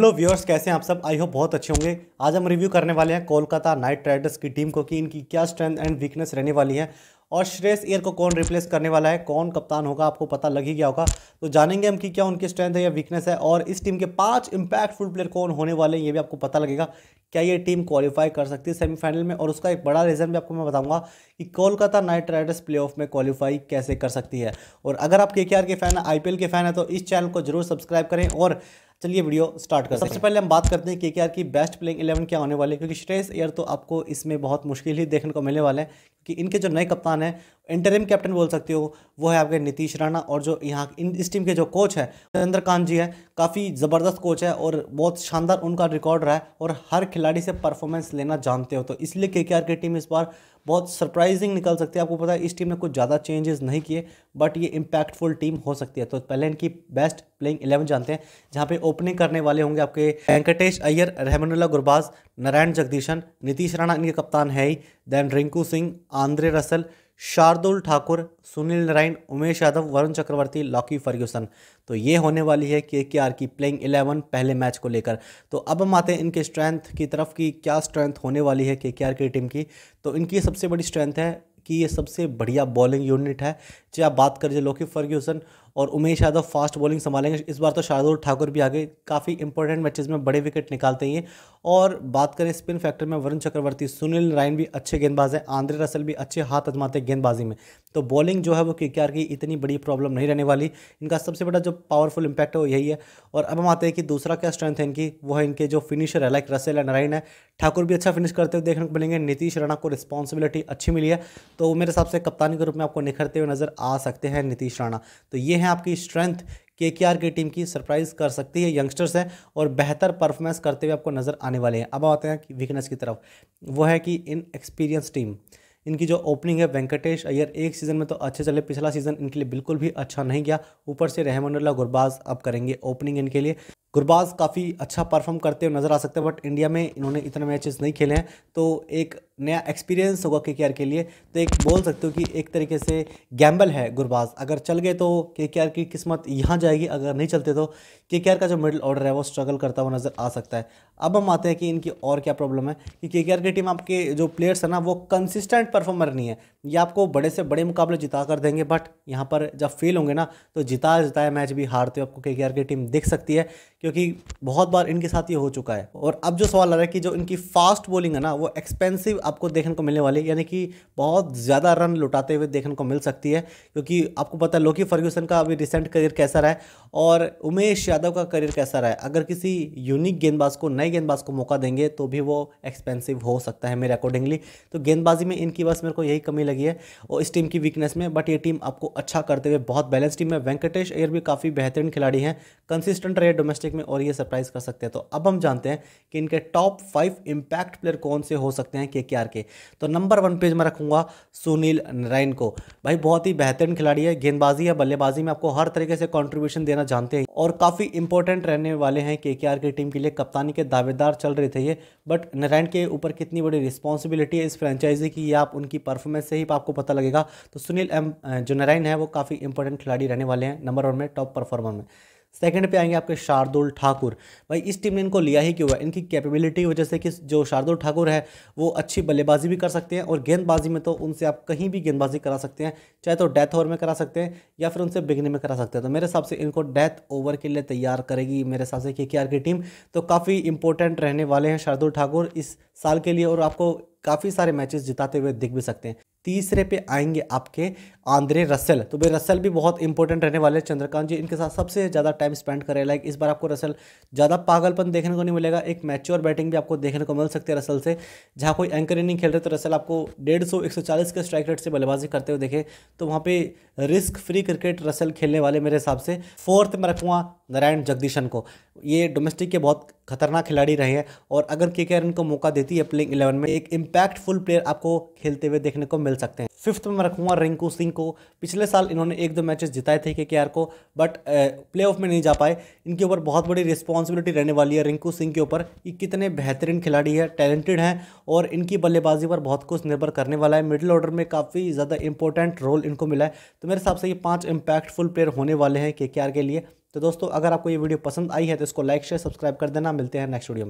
hello viewers कैसे हैं आप सब आई होप बहुत अच्छे होंगे आज हम रिव्यू करने वाले हैं कोलकाता नाइट राइडर्स की टीम को कि इनकी क्या स्ट्रेंथ एंड वीकनेस रहने वाली है और श्रेयस ईयर को कौन रिप्लेस करने वाला है कौन कप्तान होगा आपको पता लग ही गया होगा तो जानेंगे हम कि क्या उनकी स्ट्रेंथ है या वीकनेस है और इस टीम के पांच इंपैक्टफुल प्लेयर कौन होने वाले हैं ये भी आपको पता लगेगा क्या ये टीम क्वालिफाई कर सकती है सेमीफाइनल में और उसका एक बड़ा रीज़न भी आपको मैं बताऊंगा कि कोलकाता नाइट राइडर्स प्लेऑफ में क्वालिफाई कैसे कर सकती है और अगर आप के के फ़ैन हैं आई के फ़ैन है तो इस चैनल को जरूर सब्सक्राइब करें और चलिए वीडियो स्टार्ट करते हैं सबसे पहले हम बात करते हैं के के आर की बेस्ट प्लेइंग इलेवन क्या होने वाले क्योंकि श्रेयस एयर तो आपको इसमें बहुत मुश्किल ही देखने को मिलने वाले हैं कि इनके जो नए कप्तान हैं इंटरिम कैप्टन बोल सकते हो वो है आपके नीतीश राणा और जो यहाँ इस टीम के जो कोच है चंद्रकांत जी है काफ़ी ज़बरदस्त कोच है और बहुत शानदार उनका रिकॉर्ड रहा है और हर खिलाड़ी से परफॉर्मेंस लेना जानते हो तो इसलिए के की टीम इस बार बहुत सरप्राइजिंग निकल सकती है आपको पता है इस टीम ने कुछ ज़्यादा चेंजेस नहीं किए बट ये इम्पैक्टफुल टीम हो सकती है तो पहले इनकी बेस्ट प्लेइंग इलेवन जानते हैं जहाँ पे ओपनिंग करने वाले होंगे आपके वेंकटेश अय्यर रहमानुल्ला गुरबाज नारायण जगदीशन नीतीश राणा इनके कप्तान है ही then Rinku Singh Andre Russell Shardul Thakur Sunil Narine Umesh Yadav Varun Chakravarthy Lockie Ferguson तो ये होने वाली है के के आर की प्लेइंग इलेवन पहले मैच को लेकर तो अब हम आते हैं इनके स्ट्रेंथ की तरफ की क्या स्ट्रेंथ होने वाली है के के आर की टीम की तो इनकी सबसे बड़ी स्ट्रेंथ है कि ये सबसे बढ़िया बॉलिंग यूनिट है चाहे आप बात करिए लोकी फर्ग्यूसन और उमेश यादव फास्ट बॉलिंग संभालेंगे इस बार तो शार्दुल ठाकुर भी आगे काफ़ी इंपॉर्टेंट मैचेस में बड़े विकेट निकालते हैं और बात करें स्पिन फैक्टर में वरुण चक्रवर्ती सुनील नारायण भी अच्छे गेंदबाज हैं आंद्रे रसल भी अच्छे हाथ अजमाते हैं गेंदबाजी में तो बॉलिंग जो है वो के की इतनी बड़ी प्रॉब्लम नहीं रहने वाली इनका सबसे बड़ा जो पावरफुल इम्पैक्ट है वो यही है और अब हम आते हैं कि दूसरा क्या स्ट्रेंथ है इनकी वो है इनके जो फिनिशर है लाइक रसेल है नारायण है ठाकुर भी अच्छा फिनिश करते हुए देखने को मिलेंगे नीतीश राणा को रिस्पॉन्सिबिलिटी अच्छी मिली है तो मेरे हिसाब से कप्तानी के रूप में आपको निखरते हुए नजर आ सकते हैं नीतीश राणा तो ये है आपकी स्ट्रेंथ के की टीम की सरप्राइज कर सकती है यंगस्टर्स हैं और बेहतर परफॉर्मेंस करते हुए आपको नज़र आने वाले हैं अब आते हैं कि वीकनेस की तरफ वो है कि इन एक्सपीरियंस टीम इनकी जो ओपनिंग है वेंकटेश अय्यर एक सीज़न में तो अच्छे चले पिछला सीज़न इनके लिए बिल्कुल भी अच्छा नहीं गया ऊपर से रहमानुल्ला गुरबाज अब करेंगे ओपनिंग इनके लिए गुरबाज काफ़ी अच्छा परफॉर्म करते हुए नज़र आ सकते हैं बट इंडिया में इन्होंने इतने मैचेस नहीं खेले हैं तो एक नया एक्सपीरियंस होगा के के लिए तो एक बोल सकते हो कि एक तरीके से गैम्बल है गुरबाज अगर चल गए तो के की किस्मत यहाँ जाएगी अगर नहीं चलते तो के का जो मिडिल ऑर्डर है वो स्ट्रगल करता हुआ नज़र आ सकता है अब हम आते हैं कि इनकी और क्या प्रॉब्लम है कि के की टीम आपके जो प्लेयर्स है ना वो कंसिस्टेंट परफॉर्मर नहीं है ये आपको बड़े से बड़े मुकाबले जिता कर देंगे बट यहाँ पर जब फेल होंगे ना तो जिता जिताया मैच भी हारते हो आपको के की टीम दिख सकती है क्योंकि बहुत बार इनके साथ ये हो चुका है और अब जो सवाल आ रहा है कि जो इनकी फास्ट बॉलिंग है ना वो एक्सपेंसिव आपको देखने को मिलने वाली है यानी कि बहुत ज़्यादा रन लुटाते हुए देखने को मिल सकती है क्योंकि आपको पता है लोकी फर्ग्यूसन का अभी रिसेंट करियर कैसा रहा है और उमेश यादव का करियर कैसा रहा है अगर किसी यूनिक गेंदबाज को नए गेंदबाज को मौका देंगे तो भी वो एक्सपेंसिव हो सकता है मेरे अकॉर्डिंगली तो गेंदबाजी में इनकी बस मेरे को यही कमी लगी है और इस टीम की वीकनेस में बट ये टीम आपको अच्छा करते हुए बहुत बैलेंस टीम है वेंकटेश अयर भी काफ़ी बेहतरीन खिलाड़ी हैं कंसिस्टेंट रहे डोमेस्टिक डिस्ट्रिक्ट में और ये सरप्राइज कर सकते हैं तो अब हम जानते हैं कि इनके टॉप फाइव इंपैक्ट प्लेयर कौन से हो सकते हैं के के तो नंबर वन पेज में रखूंगा सुनील नारायण को भाई बहुत ही बेहतरीन खिलाड़ी है गेंदबाजी या बल्लेबाजी में आपको हर तरीके से कॉन्ट्रीब्यूशन देना जानते हैं और काफ़ी इंपॉर्टेंट रहने वाले हैं के की टीम के लिए कप्तानी के दावेदार चल रहे थे ये बट नारायण के ऊपर कितनी बड़ी रिस्पॉन्सिबिलिटी है इस फ्रेंचाइजी की आप उनकी परफॉर्मेंस से ही आपको पता लगेगा तो सुनील एम जो नारायण है वो काफ़ी इंपॉर्टेंट खिलाड़ी रहने वाले हैं नंबर वन में टॉप परफॉर्मर में सेकंड पे आएंगे आपके शार्दुल ठाकुर भाई इस टीम ने इनको लिया ही क्यों है इनकी कैपेबिलिटी वजह से कि जो शार्दुल ठाकुर है वो अच्छी बल्लेबाजी भी कर सकते हैं और गेंदबाजी में तो उनसे आप कहीं भी गेंदबाजी करा सकते हैं चाहे तो डेथ ओवर में करा सकते हैं या फिर उनसे बिगनिंग में करा सकते हैं तो मेरे हिसाब से इनको डेथ ओवर के लिए तैयार करेगी मेरे हिसाब से के की टीम तो काफ़ी इंपॉर्टेंट रहने वाले हैं शार्दुल ठाकुर इस साल के लिए और आपको काफ़ी सारे मैचेस जिताते हुए दिख भी सकते हैं तीसरे पे आएंगे आपके आंद्रे रसल तो भाई रसल भी बहुत इंपॉर्टेंट रहने वाले हैं चंद्रकांत जी इनके साथ सबसे ज़्यादा टाइम स्पेंड करें लाइक इस बार आपको रसल ज़्यादा पागलपन देखने को नहीं मिलेगा एक मैच्योर बैटिंग भी आपको देखने को मिल सकती है रसल से जहाँ कोई एंकर इनिंग खेल रहे तो रसल आपको डेढ़ सौ एक सौ चालीस के स्ट्राइक रेट से बल्लेबाजी करते हुए देखें तो वहाँ पर रिस्क फ्री क्रिकेट रसल खेलने वाले मेरे हिसाब से फोर्थ में रखूँगा नारायण जगदीशन को ये डोमेस्टिक के बहुत खतरनाक खिलाड़ी रहे हैं और अगर के इनको मौका देती है प्लेइंग इलेवन में एक इम्पैक्टफुल प्लेयर आपको खेलते हुए देखने को मिल सकते हैं फिफ्थ में रखूँगा रिंकू सिंह को पिछले साल इन्होंने एक दो मैचेस जिताए थे के को बट प्ले में नहीं जा पाए इनके ऊपर बहुत बड़ी रिस्पॉन्सिबिलिटी रहने वाली है रिंकू सिंह के ऊपर कि कितने बेहतरीन खिलाड़ी है टैलेंटेड हैं और इनकी बल्लेबाजी पर बहुत कुछ निर्भर करने वाला है मिडिल ऑर्डर में काफ़ी ज़्यादा इंपॉर्टेंट रोल इनको मिला है तो मेरे हिसाब से ये पाँच इम्पैक्टफुल प्लेयर होने वाले हैं के के लिए तो दोस्तों अगर आपको ये वीडियो पसंद आई है तो इसको लाइक शेयर सब्सक्राइब कर देना मिलते हैं नेक्स्ट वीडियो में